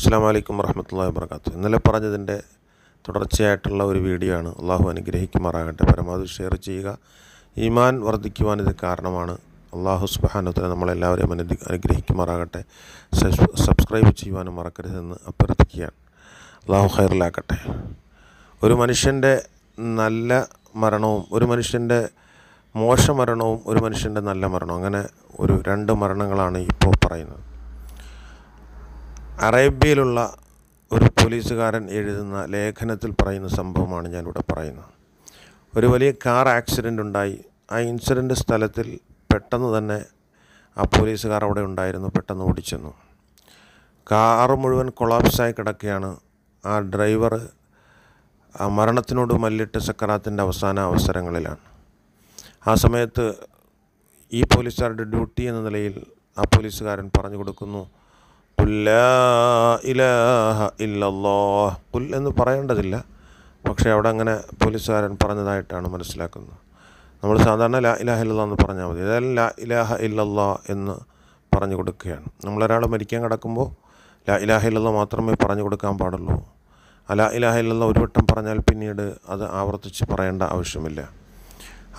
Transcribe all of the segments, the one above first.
അസ്സാം വലൈക്കും വാത്തു ഇന്നലെ പറഞ്ഞതിൻ്റെ തുടർച്ചയായിട്ടുള്ള ഒരു വീഡിയോ ആണ് അള്ളാഹു അനുഗ്രഹിക്കുമാറാകട്ടെ പരമാവധി ഷെയർ ചെയ്യുക ഈമാൻ വർദ്ധിക്കുവാൻ ഇത് കാരണമാണ് അള്ളാഹു സുബാനത്തിന് നമ്മളെല്ലാവരെയും അനു അനുഗ്രഹിക്കുമാറാകട്ടെ സബ്സ്ക്രൈബ് ചെയ്യുവാനും മറക്കരുതെന്ന് അഭ്യർത്ഥിക്കുകയാണ് അള്ളാഹു ഹൈറിലാക്കട്ടെ ഒരു മനുഷ്യൻ്റെ നല്ല മരണവും ഒരു മനുഷ്യൻ്റെ മോശ മരണവും ഒരു മനുഷ്യൻ്റെ നല്ല മരണവും അങ്ങനെ ഒരു രണ്ട് മരണങ്ങളാണ് ഇപ്പോൾ പറയുന്നത് അറേബ്യയിലുള്ള ഒരു പോലീസുകാരൻ എഴുതുന്ന ലേഖനത്തിൽ പറയുന്ന സംഭവമാണ് ഞാനിവിടെ പറയുന്നത് ഒരു വലിയ കാർ ആക്സിഡൻ്റ് ഉണ്ടായി ആ ഇൻസിഡൻ്റ് സ്ഥലത്തിൽ പെട്ടെന്ന് തന്നെ ആ പോലീസുകാർ അവിടെ ഉണ്ടായിരുന്നു പെട്ടെന്ന് ഓടിച്ചെന്നു കാറ് മുഴുവൻ കൊളാപ്സായി കിടക്കുകയാണ് ആ ഡ്രൈവർ ആ മരണത്തിനോട് മല്ലിട്ട് സക്കറാത്തിൻ്റെ അവസാന അവസരങ്ങളിലാണ് ആ സമയത്ത് ഈ പോലീസുകാരുടെ ഡ്യൂട്ടി എന്ന നിലയിൽ ആ പോലീസുകാരൻ പറഞ്ഞു കൊടുക്കുന്നു ഇലാഹ ഇല്ലല്ലോ കുൽ എന്ന് പറയേണ്ടതില്ല പക്ഷേ അവിടെ അങ്ങനെ പോലീസുകാരൻ പറഞ്ഞതായിട്ടാണ് മനസ്സിലാക്കുന്നത് നമ്മൾ സാധാരണ ലാ ഇലാഹ ഇല്ലല്ലോ എന്ന് പറഞ്ഞാൽ മതി ഏതായാലും ലാ ഇലാഹ ഇല്ലല്ലോ എന്ന് പറഞ്ഞു കൊടുക്കുകയാണ് നമ്മളൊരാൾ മരിക്കാൻ കിടക്കുമ്പോൾ ലാ ഇലാഹ ഇല്ലല്ല മാത്രമേ പറഞ്ഞു കൊടുക്കാൻ പാടുള്ളൂ അലാ ഇലാഹ ഇല്ലല്ല ഒരു വട്ടം പറഞ്ഞാൽ പിന്നീട് അത് ആവർത്തിച്ച് പറയേണ്ട ആവശ്യമില്ല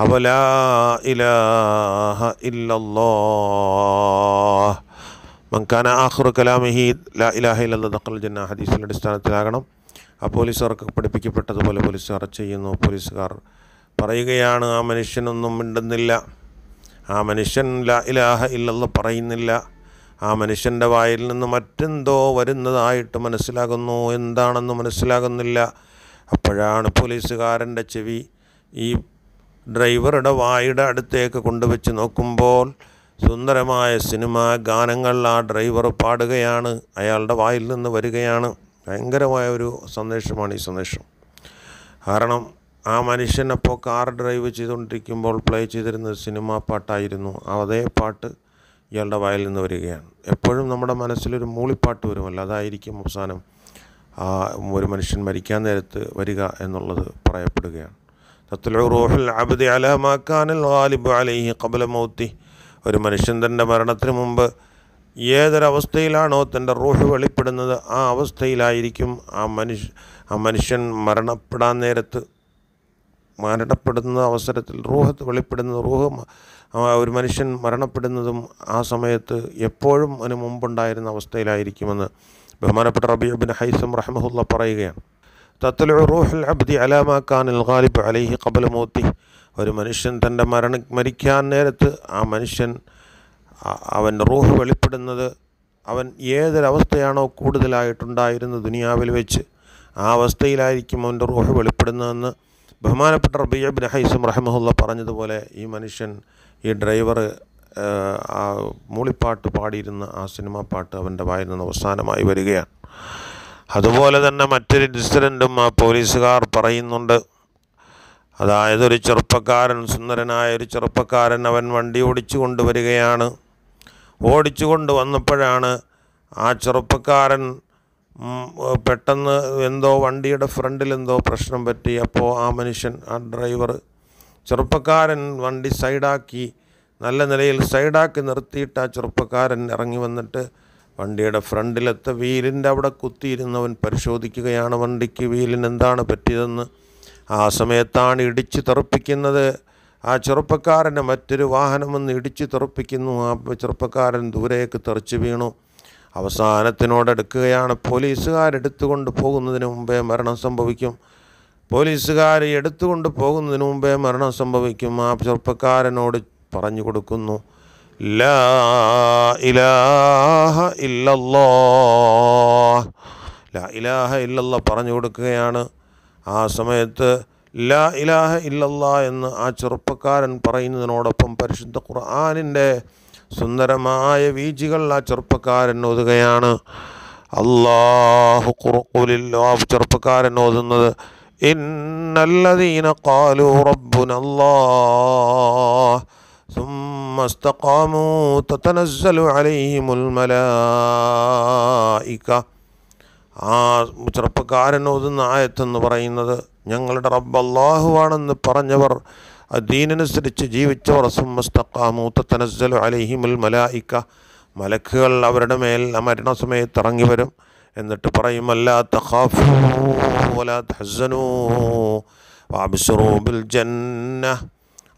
അപ്പോൾ ലാ ഇലാഹ ഇല്ലല്ലോ മങ്കാന ആഹുർ കലാമഹി ലാ ഇലാഹില്ലെന്ന ദഖൽ ജന്ന ഹദീസിൻ്റെ അടിസ്ഥാനത്തിലാകണം ആ പോലീസുകാർക്ക് പഠിപ്പിക്കപ്പെട്ടതുപോലെ പോലീസുകാർ ചെയ്യുന്നു പോലീസുകാർ പറയുകയാണ് ആ മനുഷ്യനൊന്നും മിണ്ടുന്നില്ല ആ മനുഷ്യൻ ലാ ഇലാഹ ഇല്ലെന്ന് പറയുന്നില്ല ആ മനുഷ്യൻ്റെ വായിൽ നിന്ന് മറ്റെന്തോ വരുന്നതായിട്ട് മനസ്സിലാകുന്നു എന്താണെന്ന് മനസ്സിലാകുന്നില്ല അപ്പോഴാണ് പോലീസുകാരൻ്റെ ചെവി ഈ ഡ്രൈവറുടെ വായുടെ അടുത്തേക്ക് കൊണ്ടുവച്ച് നോക്കുമ്പോൾ സുന്ദരമായ സിനിമ ഗാനങ്ങൾ ആ ഡ്രൈവർ പാടുകയാണ് അയാളുടെ വായിൽ നിന്ന് വരികയാണ് ഭയങ്കരമായ ഒരു സന്ദേശമാണ് ഈ സന്ദേശം കാരണം ആ മനുഷ്യൻ അപ്പോൾ കാർ ഡ്രൈവ് ചെയ്തുകൊണ്ടിരിക്കുമ്പോൾ പ്ലേ ചെയ്തിരുന്ന സിനിമാ പാട്ടായിരുന്നു അതേ പാട്ട് ഇയാളുടെ വായിൽ നിന്ന് വരികയാണ് എപ്പോഴും നമ്മുടെ മനസ്സിലൊരു മൂളിപ്പാട്ട് വരുമല്ലോ അതായിരിക്കും അവസാനം ആ ഒരു മനുഷ്യൻ മരിക്കാൻ നേരത്ത് വരിക എന്നുള്ളത് പറയപ്പെടുകയാണ് തത്തിലുള്ള റോഹിൽ അബദി അലഹമാക്കാനിൽ ഖബല മൗത്തി ഒരു മനുഷ്യൻ തൻ്റെ മരണത്തിന് മുമ്പ് ഏതൊരവസ്ഥയിലാണോ തൻ്റെ റൂഹ് വെളിപ്പെടുന്നത് ആ അവസ്ഥയിലായിരിക്കും ആ മനുഷ്യ ആ മനുഷ്യൻ മരണപ്പെടാൻ നേരത്ത് മരണപ്പെടുന്ന അവസരത്തിൽ റൂഹത്ത് വെളിപ്പെടുന്ന റൂഹ് ഒരു മനുഷ്യൻ മരണപ്പെടുന്നതും ആ സമയത്ത് എപ്പോഴും അതിന് മുമ്പുണ്ടായിരുന്ന അവസ്ഥയിലായിരിക്കുമെന്ന് ബഹുമാനപ്പെട്ട അബിൻ ഹൈസം റഹ്മുല്ല പറയുകയാണ് തത്തലു റൂഹുൽ അബ്ദി അലാമാക്കാൻ ഖാൻ അൽ ഖാലിബ് അലൈഹി കബൽ ഒരു മനുഷ്യൻ തൻ്റെ മരണ മരിക്കാൻ നേരത്ത് ആ മനുഷ്യൻ അവൻ റൂഹ് വെളിപ്പെടുന്നത് അവൻ ഏതൊരവസ്ഥയാണോ കൂടുതലായിട്ടുണ്ടായിരുന്നത് ദുനിയാവിൽ വെച്ച് ആ അവസ്ഥയിലായിരിക്കും അവൻ്റെ റൂഹ് വെളിപ്പെടുന്നതെന്ന് ബഹുമാനപ്പെട്ട റബി ബിൻ ഹൈസം റഹമുല്ല പറഞ്ഞതുപോലെ ഈ മനുഷ്യൻ ഈ ഡ്രൈവർ ആ മൂളിപ്പാട്ട് പാടിയിരുന്ന ആ സിനിമ പാട്ട് അവൻ്റെ വായിൽ നിന്ന് അവസാനമായി വരികയാണ് അതുപോലെ തന്നെ മറ്റൊരു ഡിസിഡൻറ്റും ആ പോലീസുകാർ പറയുന്നുണ്ട് അതായത് ഒരു ചെറുപ്പക്കാരൻ സുന്ദരനായ ഒരു ചെറുപ്പക്കാരൻ അവൻ വണ്ടി ഓടിച്ചു കൊണ്ടുവരികയാണ് ഓടിച്ചു വന്നപ്പോഴാണ് ആ ചെറുപ്പക്കാരൻ പെട്ടെന്ന് എന്തോ വണ്ടിയുടെ ഫ്രണ്ടിൽ എന്തോ പ്രശ്നം പറ്റി അപ്പോൾ ആ മനുഷ്യൻ ആ ഡ്രൈവർ ചെറുപ്പക്കാരൻ വണ്ടി സൈഡാക്കി നല്ല നിലയിൽ സൈഡാക്കി നിർത്തിയിട്ട് ആ ചെറുപ്പക്കാരൻ ഇറങ്ങി വന്നിട്ട് വണ്ടിയുടെ ഫ്രണ്ടിലെത്തെ വീലിൻ്റെ അവിടെ കുത്തിയിരുന്നവൻ പരിശോധിക്കുകയാണ് വണ്ടിക്ക് വീലിന് എന്താണ് പറ്റിയതെന്ന് ആ സമയത്താണ് ഇടിച്ചു തെറുപ്പിക്കുന്നത് ആ ചെറുപ്പക്കാരൻ്റെ മറ്റൊരു വാഹനം വന്ന് ഇടിച്ചു തെറുപ്പിക്കുന്നു ആ ചെറുപ്പക്കാരൻ ദൂരേക്ക് തെറിച്ച് വീണു അവസാനത്തിനോടെടുക്കുകയാണ് പോലീസുകാർ എടുത്തുകൊണ്ട് പോകുന്നതിന് മുമ്പേ മരണം സംഭവിക്കും പോലീസുകാർ എടുത്തുകൊണ്ട് പോകുന്നതിന് മുമ്പേ മരണം സംഭവിക്കും ആ ചെറുപ്പക്കാരനോട് പറഞ്ഞു കൊടുക്കുന്നു ലാ ഇലാഹ ഇല്ലല്ലോ ലാ ഇലാഹ ഇല്ലല്ലോ പറഞ്ഞു കൊടുക്കുകയാണ് ആ സമയത്ത് ലാ ഇലാഹ ഇല്ലല്ല എന്ന് ആ ചെറുപ്പക്കാരൻ പറയുന്നതിനോടൊപ്പം പരിശുദ്ധ ഖുർആാനിൻ്റെ സുന്ദരമായ വീജികൾ ആ ചെറുപ്പക്കാരൻ ഓതുകയാണ് അള്ളാഹു ഖുർഖുലില്ലാഹു ചെറുപ്പക്കാരൻ ഓതുന്നത് ഇന്നല്ലദീന ഖാലു റബ്ബുന ആ ചെറുപ്പക്കാരനോ ഓതുന്ന ആയത്തെന്ന് പറയുന്നത് ഞങ്ങളുടെ റബ്ബ് അള്ളാഹുവാണെന്ന് പറഞ്ഞവർ ദീനനുസരിച്ച് ജീവിച്ചവർ സുമ്മസ്തക്കാമൂത്തനസ്സൽ അലഹിമുൽ മലായിക്ക മലക്കുകൾ അവരുടെ മേൽ ആ മരണസമയത്ത് ഇറങ്ങി വരും എന്നിട്ട് പറയും അല്ലാ തഖാഫു വലാ തഹസനൂ ജന്ന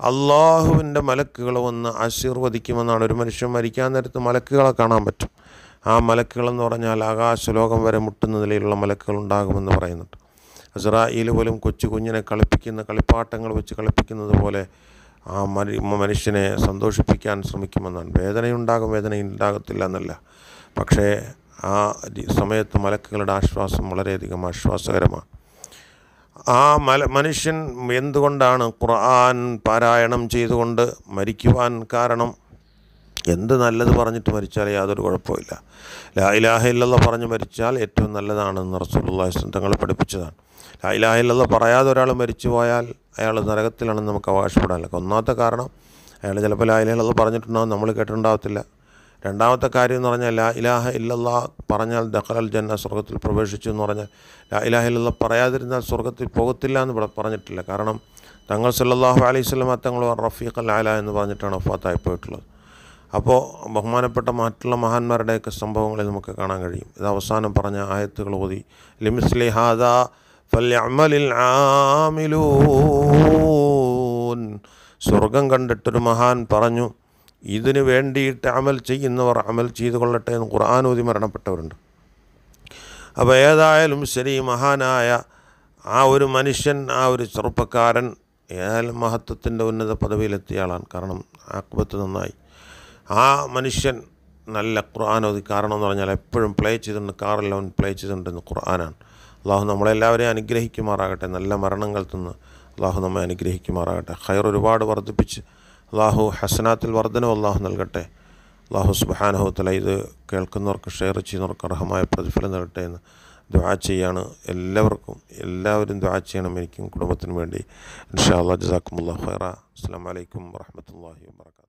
അള്ളാഹുവിൻ്റെ മലക്കുകൾ വന്ന് ആശീർവദിക്കുമെന്നാണ് ഒരു മനുഷ്യൻ മരിക്കാൻ നേരത്ത് മലക്കുകളെ കാണാൻ പറ്റും ആ മലക്കുകളെന്ന് പറഞ്ഞാൽ ആകാശലോകം വരെ മുട്ടുന്ന നിലയിലുള്ള മലക്കുകൾ ഉണ്ടാകുമെന്ന് പറയുന്നുണ്ട് അസറായിൽ പോലും കൊച്ചു കുഞ്ഞിനെ കളിപ്പിക്കുന്ന കളിപ്പാട്ടങ്ങൾ വെച്ച് കളിപ്പിക്കുന്നത് പോലെ ആ മനുഷ്യനെ സന്തോഷിപ്പിക്കാൻ ശ്രമിക്കുമെന്നാണ് വേദനയുണ്ടാകും ഉണ്ടാകത്തില്ല എന്നല്ല പക്ഷേ ആ സമയത്ത് മലക്കുകളുടെ ആശ്വാസം വളരെയധികം ആശ്വാസകരമാണ് ആ മല മനുഷ്യൻ എന്തുകൊണ്ടാണ് ഖുർആൻ പാരായണം ചെയ്തുകൊണ്ട് മരിക്കുവാൻ കാരണം എന്ത് നല്ലത് പറഞ്ഞിട്ട് മരിച്ചാൽ യാതൊരു കുഴപ്പമില്ല ലാ ഇലാഹ പറഞ്ഞ് മരിച്ചാൽ ഏറ്റവും നല്ലതാണെന്ന് റസൂലുള്ളാഹിസ്ലം തങ്ങളെ പഠിപ്പിച്ചതാണ് ലാ ഇലാഹ പറയാതെ ഒരാൾ മരിച്ചു പോയാൽ അയാൾ നരകത്തിലാണെന്ന് നമുക്ക് അവകാശപ്പെടാനില്ല ഒന്നാമത്തെ കാരണം അയാൾ ചിലപ്പോൾ ലാ ഇലാഹ നമ്മൾ കേട്ടിട്ടുണ്ടാവത്തില്ല രണ്ടാമത്തെ കാര്യം എന്ന് പറഞ്ഞാൽ ലാ ഇലാഹ ഇല്ലല്ലാ പറഞ്ഞാൽ ദഖലൽ ജന്ന സ്വർഗത്തിൽ പ്രവേശിച്ചു എന്ന് പറഞ്ഞാൽ ലാ ഇലാഹ ഇല്ലല്ല പറയാതിരുന്നാൽ സ്വർഗത്തിൽ പോകത്തില്ല എന്ന് പറഞ്ഞിട്ടില്ല കാരണം തങ്ങൾ സല്ലാഹു അലൈഹി സ്വലമ തങ്ങൾ റഫീഖ് ലാല എന്ന് പറഞ്ഞിട്ടാണ് ഫാത്തായി പോയിട്ടുള്ളത് അപ്പോൾ ബഹുമാനപ്പെട്ട മറ്റുള്ള മഹാന്മാരുടെയൊക്കെ സംഭവങ്ങളിൽ നമുക്ക് കാണാൻ കഴിയും ഇത് അവസാനം പറഞ്ഞ ആയത്തുകൾ ഓതി ലിമിസ്ലിഹാദ ഫല്യമലിൽ ആമിലൂൻ സ്വർഗം കണ്ടിട്ടൊരു മഹാൻ പറഞ്ഞു ഇതിനു വേണ്ടിയിട്ട് അമൽ ചെയ്യുന്നവർ അമൽ ചെയ്തു കൊള്ളട്ടെ എന്ന് ഖുർആൻ ഓതി മരണപ്പെട്ടവരുണ്ട് അപ്പോൾ ഏതായാലും ശരി മഹാനായ ആ ഒരു മനുഷ്യൻ ആ ഒരു ചെറുപ്പക്കാരൻ ഏതായാലും മഹത്വത്തിൻ്റെ ഉന്നത പദവിയിലെത്തിയ ആളാണ് കാരണം ആക്ബത്ത് നന്നായി ആ മനുഷ്യൻ നല്ല ഖുർആൻ ഓതി കാരണം എന്ന് പറഞ്ഞാൽ എപ്പോഴും പ്ലേ ചെയ്തിട്ടുണ്ട് കാറിൽ അവൻ പ്ലേ ചെയ്തിട്ടുണ്ടെന്ന് ഖുർആനാണ് അള്ളാഹു നമ്മളെല്ലാവരെയും അനുഗ്രഹിക്കുമാറാകട്ടെ നല്ല മരണങ്ങൾ തിന്ന് അള്ളാഹു നമ്മെ അനുഗ്രഹിക്കുമാറാകട്ടെ ഹൈർ ഒരുപാട് വർദ്ധിപ്പിച്ച് അള്ളാഹു ഹസനാത്തിൽ വർധനം അള്ളാഹു നൽകട്ടെ അള്ളാഹു സുബാനുഭവത്തില ഇത് കേൾക്കുന്നവർക്ക് ഷെയർ ചെയ്യുന്നവർക്ക് അർഹമായ പ്രതിഫലം നൽകട്ടെ എന്ന് ദുആ ചെയ്യാണ് എല്ലാവർക്കും എല്ലാവരും ദുആ ചെയ്യണം എനിക്കും കുടുംബത്തിനും വേണ്ടി ഇൻഷാ അള്ളാഹ് ജസാക്കുമുല്ലാ ഖൈറ അസ്സാം വലൈക്കും വാഹമത്തല്ലാഹി വാബർക്കാത്തു